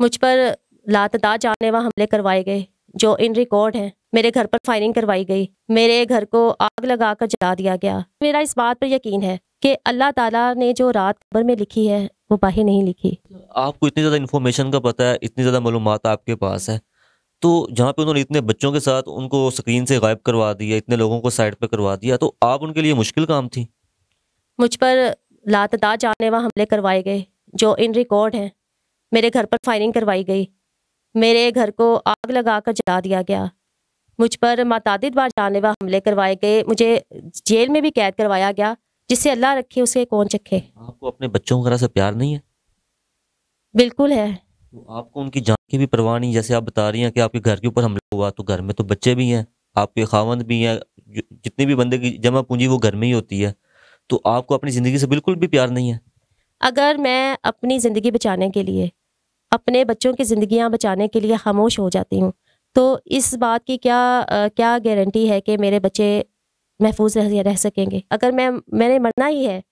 मुझ पर लातदार जानलेवा हमले करवाए गए जो इन रिकॉर्ड हैं मेरे घर पर फायरिंग करवाई गई मेरे घर को आग लगा कर जला दिया गया मेरा इस बात पर यकीन है कि अल्लाह ताला ने जो रात खबर में लिखी है वो बाहर नहीं लिखी आपको इतनी ज़्यादा इन्फॉर्मेशन का पता है इतनी ज़्यादा मालूम आपके पास है तो जहाँ पे उन्होंने इतने बच्चों के साथ उनको स्क्रीन से गायब करवा दिया इतने लोगों को साइड पर करवा दिया तो आप उनके लिए मुश्किल काम थी मुझ पर लातदार जानलेवा हमले करवाए गए जो इन रिकॉर्ड हैं मेरे घर पर फायरिंग करवाई गई मेरे घर को आग लगा कर जला दिया गया मुझ पर मतदाद बार वाले हमले करवाए गए मुझे जेल में भी कैद करवाया गया जिससे अल्लाह रखे उसे कौन चखे आपको अपने बच्चों वगैरह से प्यार नहीं है बिल्कुल है तो आपको उनकी जान की भी परवाह नहीं जैसे आप बता रही हैं कि आपके घर के ऊपर हमला हुआ तो घर में तो बच्चे भी हैं आपके खावंद भी हैं जितनी भी बंदे की जमा पूंजी वो घर में ही होती है तो आपको अपनी ज़िंदगी से बिल्कुल भी प्यार नहीं है अगर मैं अपनी ज़िंदगी बचाने के लिए अपने बच्चों की ज़िंदियाँ बचाने के लिए खामोश हो जाती हूँ तो इस बात की क्या आ, क्या गारंटी है कि मेरे बच्चे महफूज रह, रह सकेंगे अगर मैं मैंने मरना ही है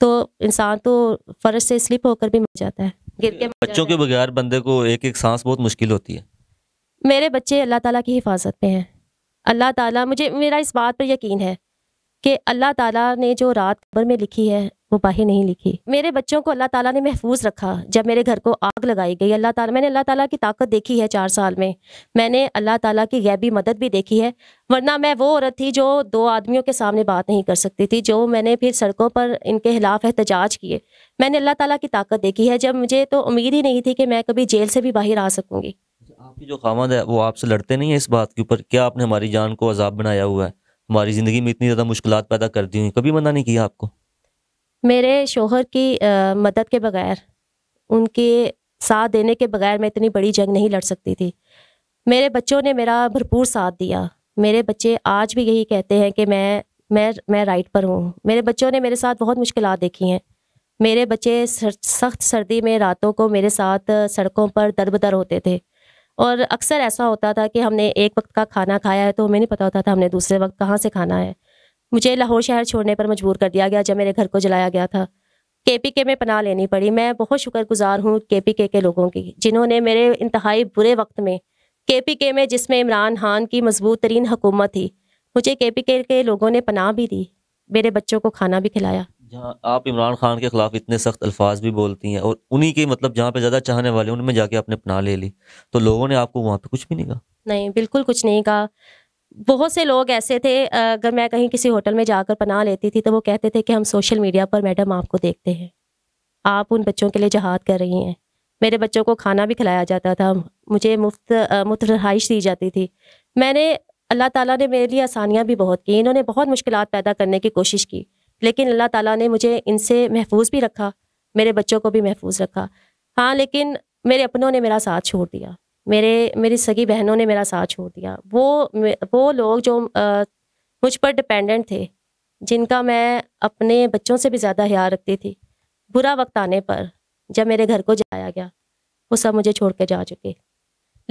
तो इंसान तो फर्ज से स्लिप होकर भी मर जाता है गिर के बच्चों के बगैर बंदे को एक एक सांस बहुत मुश्किल होती है मेरे बच्चे अल्लाह ताला की हिफाजत में हैं अल्लाह ताला मुझे मेरा इस बात पर यकीन है कि अल्लाह ताला ने जो रात कबर में लिखी है वो बाहर नहीं लिखी मेरे बच्चों को अल्लाह ताला ने महफूज रखा जब मेरे घर को आग लगाई गई अल्लाह ताला मैंने अल्लाह ताला की ताकत देखी है चार साल में मैंने अल्लाह ताला की गैबी मदद भी देखी है वरना मैं वो औरत थी जो दो आदमियों के सामने बात नहीं कर सकती थी जो मैंने फिर सड़कों पर इनके खिलाफ एहतजाज किए मैंने अल्लाह ताला की ताकत देखी है जब मुझे तो उम्मीद ही नहीं थी कि मैं कभी जेल से भी बाहर आ सकूँगी आपकी जो खामद है वो आपसे लड़ते नहीं है इस बात के ऊपर क्या आपने हमारी जान को अजाब बनाया हुआ है हमारी ज़िंदगी में इतनी ज़्यादा मुश्किल पैदा कर दी हुई कभी मना नहीं किया आपको मेरे शोहर की आ, मदद के बगैर उनके साथ देने के बगैर मैं इतनी बड़ी जंग नहीं लड़ सकती थी मेरे बच्चों ने मेरा भरपूर साथ दिया मेरे बच्चे आज भी यही कहते हैं कि मैं मैं मैं राइट पर हूँ मेरे बच्चों ने मेरे साथ बहुत मुश्किल देखी हैं मेरे बच्चे सख्त सर्दी में रातों को मेरे साथ सड़कों पर दर बदर होते थे और अक्सर ऐसा होता था कि हमने एक वक्त का खाना खाया है तो हमें नहीं पता होता था हमने दूसरे वक्त कहाँ से खाना है मुझे लाहौर शहर छोड़ने पर मजबूर कर दिया गया जब मेरे घर को जलाया गया था के पी के में पनाह लेनी पड़ी मैं बहुत शुक्रगुजार हूँ के पी के के लोगों की जिन्होंने मेरे इंतहाई बुरे वक्त में के पी के में जिसमें इमरान खान की मजबूत तरीन हुकूमत थी मुझे के पी के के लोगों ने पनाह भी दी मेरे बच्चों को खाना भी खिलाया जहाँ आप इमरान खान के खिलाफ इतने सख्त अल्फाज भी बोलती हैं और उन्हीं के मतलब जहाँ पे ज़्यादा चाहने वाले उनमें जाके आपने अपना ले ली तो लोगों ने आपको वहाँ पे कुछ भी नहीं कहा नहीं बिल्कुल कुछ नहीं कहा बहुत से लोग ऐसे थे अगर मैं कहीं किसी होटल में जाकर पनाह लेती थी तो वो कहते थे कि हम सोशल मीडिया पर मैडम आपको देखते हैं आप उन बच्चों के लिए जहाद कर रही हैं मेरे बच्चों को खाना भी खिलाया जाता था मुझे मुफ्त मुफ्त रहाइश दी जाती थी मैंने अल्लाह ताला ने मेरे लिए आसानियाँ भी बहुत की इन्होंने बहुत मुश्किल पैदा करने की कोशिश की लेकिन अल्लाह ताला ने मुझे इनसे महफूज भी रखा मेरे बच्चों को भी महफूज रखा हाँ लेकिन मेरे अपनों ने मेरा साथ छोड़ दिया मेरे मेरी सगी बहनों ने मेरा साथ छोड़ दिया वो वो लोग जो आ, मुझ पर डिपेंडेंट थे जिनका मैं अपने बच्चों से भी ज़्यादा ख्याल रखती थी बुरा वक्त आने पर जब मेरे घर को जाया गया वो सब मुझे छोड़ के जा चुके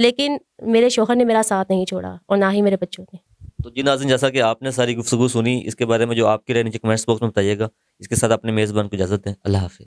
लेकिन मेरे शोहर ने मेरा साथ नहीं छोड़ा और ना ही मेरे बच्चों ने तो जी नाजन जैसा कि आपने सारी गुफ्तु सुनी इसके बारे में जो आपकी रहनी चाहिए कमेंट्स बॉक्स में बताइएगा इसके साथ अपने मेज़बान को इजाज़त दें अल्लाह हाफि